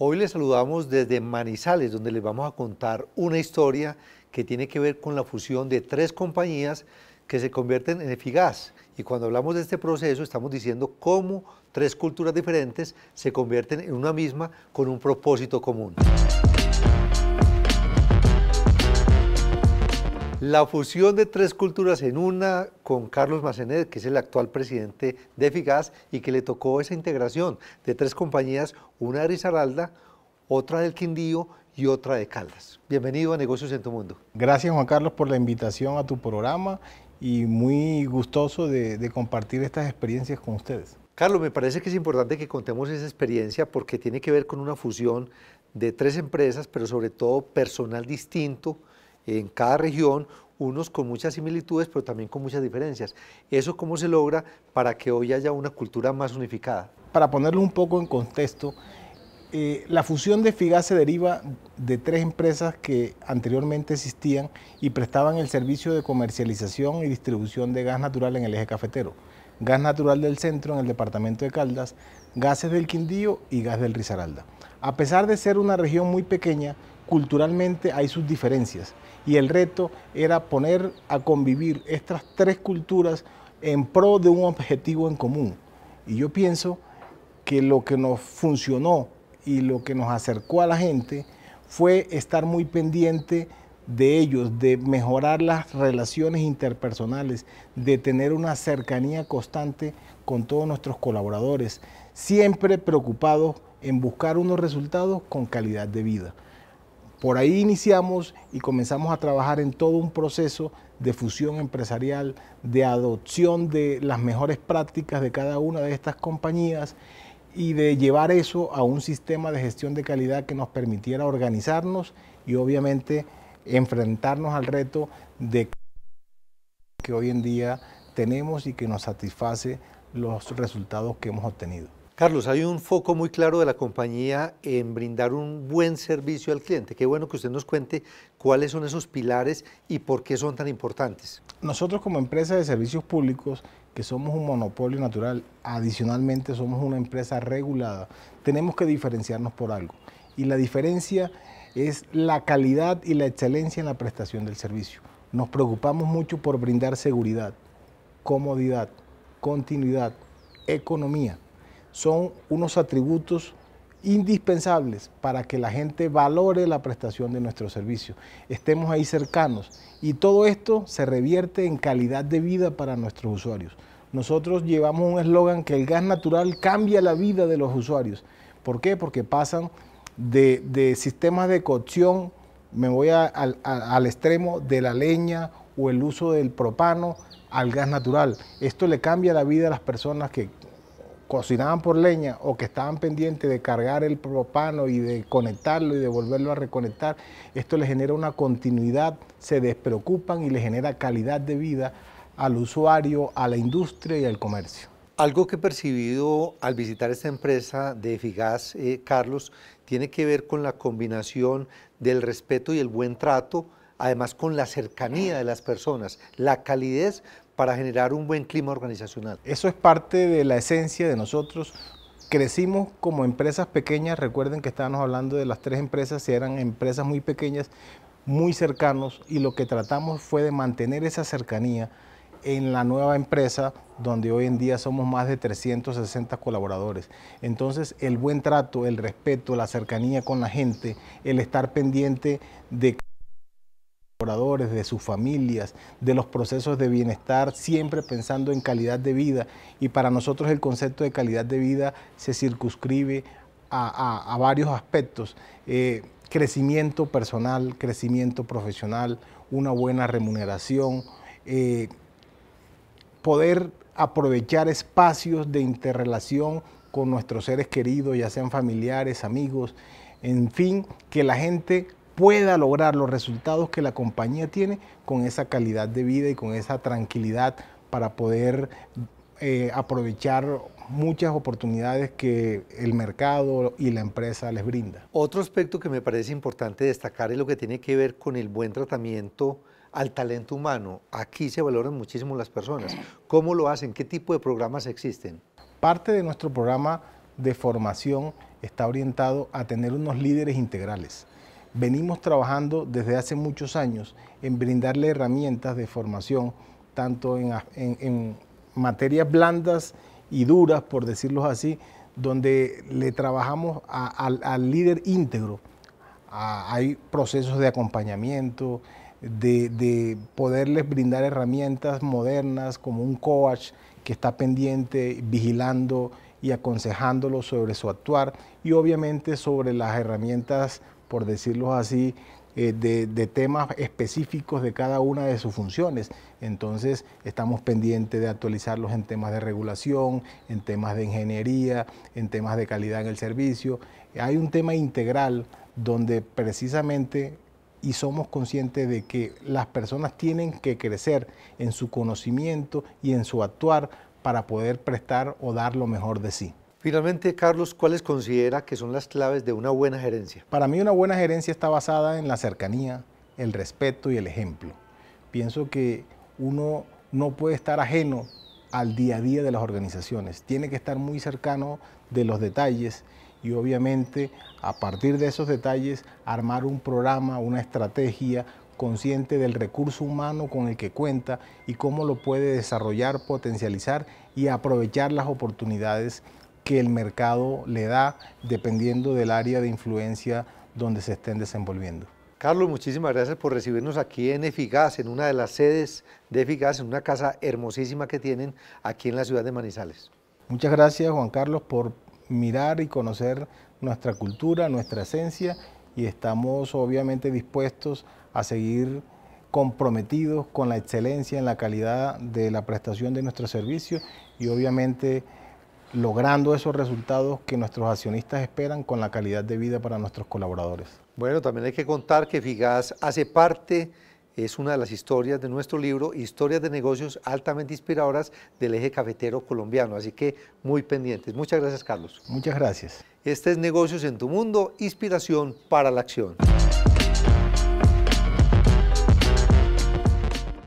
Hoy les saludamos desde Manizales, donde les vamos a contar una historia que tiene que ver con la fusión de tres compañías que se convierten en Efigas. Y cuando hablamos de este proceso estamos diciendo cómo tres culturas diferentes se convierten en una misma con un propósito común. La fusión de tres culturas en una con Carlos Macenet, que es el actual presidente de Figas y que le tocó esa integración de tres compañías, una de Risaralda, otra del Quindío y otra de Caldas. Bienvenido a Negocios en tu Mundo. Gracias Juan Carlos por la invitación a tu programa y muy gustoso de, de compartir estas experiencias con ustedes. Carlos, me parece que es importante que contemos esa experiencia porque tiene que ver con una fusión de tres empresas, pero sobre todo personal distinto, en cada región, unos con muchas similitudes, pero también con muchas diferencias. ¿Eso cómo se logra para que hoy haya una cultura más unificada? Para ponerlo un poco en contexto, eh, la fusión de FIGA se deriva de tres empresas que anteriormente existían y prestaban el servicio de comercialización y distribución de gas natural en el eje cafetero. Gas natural del centro en el departamento de Caldas, gases del Quindío y gas del Risaralda. A pesar de ser una región muy pequeña, culturalmente hay sus diferencias y el reto era poner a convivir estas tres culturas en pro de un objetivo en común. Y yo pienso que lo que nos funcionó y lo que nos acercó a la gente fue estar muy pendiente de ellos, de mejorar las relaciones interpersonales, de tener una cercanía constante con todos nuestros colaboradores, siempre preocupados en buscar unos resultados con calidad de vida. Por ahí iniciamos y comenzamos a trabajar en todo un proceso de fusión empresarial, de adopción de las mejores prácticas de cada una de estas compañías y de llevar eso a un sistema de gestión de calidad que nos permitiera organizarnos y obviamente enfrentarnos al reto de que hoy en día tenemos y que nos satisface los resultados que hemos obtenido. Carlos, hay un foco muy claro de la compañía en brindar un buen servicio al cliente. Qué bueno que usted nos cuente cuáles son esos pilares y por qué son tan importantes. Nosotros como empresa de servicios públicos, que somos un monopolio natural, adicionalmente somos una empresa regulada, tenemos que diferenciarnos por algo. Y la diferencia es la calidad y la excelencia en la prestación del servicio. Nos preocupamos mucho por brindar seguridad, comodidad, continuidad, economía son unos atributos indispensables para que la gente valore la prestación de nuestro servicio. estemos ahí cercanos y todo esto se revierte en calidad de vida para nuestros usuarios. Nosotros llevamos un eslogan que el gas natural cambia la vida de los usuarios. ¿Por qué? Porque pasan de, sistemas de cocción, me voy al extremo de la leña o el uso del propano al gas natural. Esto le cambia la vida a las personas que cocinaban por leña o que estaban pendientes de cargar el propano y de conectarlo y de volverlo a reconectar, esto le genera una continuidad, se despreocupan y le genera calidad de vida al usuario, a la industria y al comercio. Algo que he percibido al visitar esta empresa de Figas eh, Carlos, tiene que ver con la combinación del respeto y el buen trato, además con la cercanía de las personas, la calidez, para generar un buen clima organizacional. Eso es parte de la esencia de nosotros. Crecimos como empresas pequeñas, recuerden que estábamos hablando de las tres empresas, eran empresas muy pequeñas, muy cercanos, y lo que tratamos fue de mantener esa cercanía en la nueva empresa, donde hoy en día somos más de 360 colaboradores. Entonces, el buen trato, el respeto, la cercanía con la gente, el estar pendiente de de sus familias, de los procesos de bienestar, siempre pensando en calidad de vida. Y para nosotros el concepto de calidad de vida se circunscribe a, varios aspectos. Eh, crecimiento personal, crecimiento profesional, una buena remuneración, eh, poder aprovechar espacios de interrelación con nuestros seres queridos, ya sean familiares, amigos, en fin, que la gente pueda lograr los resultados que la compañía tiene con esa calidad de vida y con esa tranquilidad para poder eh, aprovechar muchas oportunidades que el mercado y la empresa les brinda. Otro aspecto que me parece importante destacar es lo que tiene que ver con el buen tratamiento al talento humano. Aquí se valoran muchísimo las personas. ¿Cómo lo hacen? ¿Qué tipo de programas existen? Parte de nuestro programa de formación está orientado a tener unos líderes integrales venimos trabajando desde hace muchos años en brindarle herramientas de formación, tanto en, materias blandas y duras, por decirlo así, donde le trabajamos al, líder íntegro. hay procesos de acompañamiento, de, poderles brindar herramientas modernas como un coach que está pendiente, vigilando y aconsejándolos sobre su actuar y obviamente sobre las herramientas, por decirlo así, eh, de, temas específicos de cada una de sus funciones. Entonces, estamos pendientes de actualizarlos en temas de regulación, en temas de ingeniería, en temas de calidad en el servicio. Hay un tema integral donde precisamente y somos conscientes de que las personas tienen que crecer en su conocimiento y en su actuar para poder prestar o dar lo mejor de sí. Finalmente, Carlos, ¿cuáles considera que son las claves de una buena gerencia? Para mí una buena gerencia está basada en la cercanía, el respeto y el ejemplo. Pienso que uno no puede estar ajeno al día a día de las organizaciones, tiene que estar muy cercano de los detalles y obviamente a partir de esos detalles armar un programa, una estrategia, consciente del recurso humano con el que cuenta y cómo lo puede desarrollar, potencializar y aprovechar las oportunidades que el mercado le da dependiendo del área de influencia donde se estén desenvolviendo. Carlos, muchísimas gracias por recibirnos aquí en Eficaz, en una de las sedes de Eficaz, en una casa hermosísima que tienen aquí en la ciudad de Manizales. Muchas gracias Juan Carlos por mirar y conocer nuestra cultura, nuestra esencia y estamos obviamente dispuestos a seguir comprometidos con la excelencia en la calidad de la prestación de nuestro servicio y obviamente logrando esos resultados que nuestros accionistas esperan con la calidad de vida para nuestros colaboradores. Bueno, también hay que contar que FIGAS hace parte es una de las historias de nuestro libro, historias de negocios altamente inspiradoras del eje cafetero colombiano. Así que muy pendientes. Muchas gracias, Carlos. Muchas gracias. Este es Negocios en tu Mundo, inspiración para la acción.